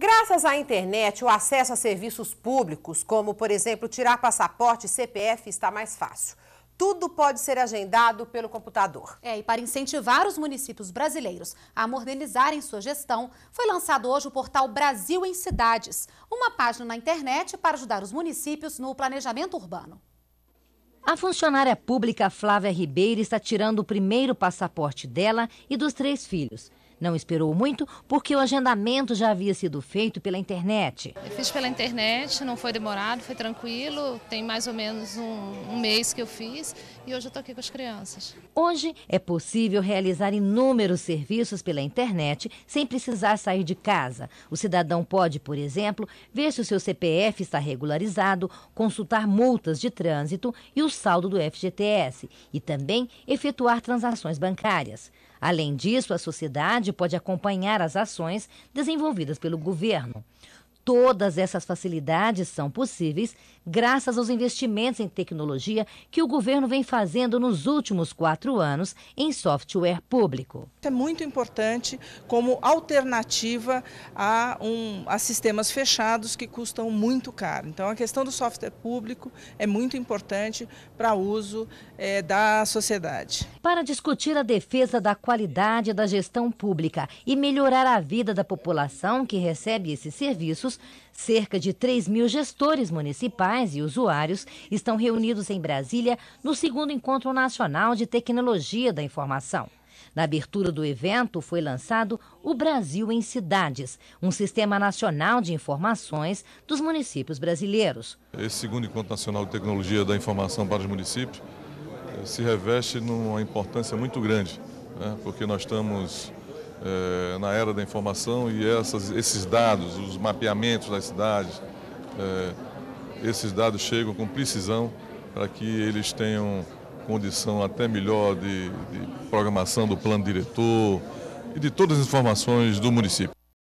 Graças à internet, o acesso a serviços públicos, como, por exemplo, tirar passaporte e CPF, está mais fácil. Tudo pode ser agendado pelo computador. É, e para incentivar os municípios brasileiros a modernizarem sua gestão, foi lançado hoje o portal Brasil em Cidades, uma página na internet para ajudar os municípios no planejamento urbano. A funcionária pública Flávia Ribeiro está tirando o primeiro passaporte dela e dos três filhos. Não esperou muito porque o agendamento já havia sido feito pela internet. Eu fiz pela internet, não foi demorado, foi tranquilo. Tem mais ou menos um, um mês que eu fiz e hoje eu estou aqui com as crianças. Hoje é possível realizar inúmeros serviços pela internet sem precisar sair de casa. O cidadão pode, por exemplo, ver se o seu CPF está regularizado, consultar multas de trânsito e o saldo do FGTS e também efetuar transações bancárias. Além disso, a sociedade pode acompanhar as ações desenvolvidas pelo governo. Todas essas facilidades são possíveis graças aos investimentos em tecnologia que o governo vem fazendo nos últimos quatro anos em software público. É muito importante como alternativa a, um, a sistemas fechados que custam muito caro. Então, a questão do software público é muito importante para uso é, da sociedade. Para discutir a defesa da qualidade da gestão pública e melhorar a vida da população que recebe esses serviços, Cerca de 3 mil gestores municipais e usuários estão reunidos em Brasília no segundo Encontro Nacional de Tecnologia da Informação. Na abertura do evento foi lançado o Brasil em Cidades, um sistema nacional de informações dos municípios brasileiros. Esse segundo Encontro Nacional de Tecnologia da Informação para os Municípios eh, se reveste numa importância muito grande, né? porque nós estamos é, na era da informação e essas, esses dados, os mapeamentos das cidades, é, esses dados chegam com precisão para que eles tenham condição até melhor de, de programação do plano diretor e de todas as informações do município.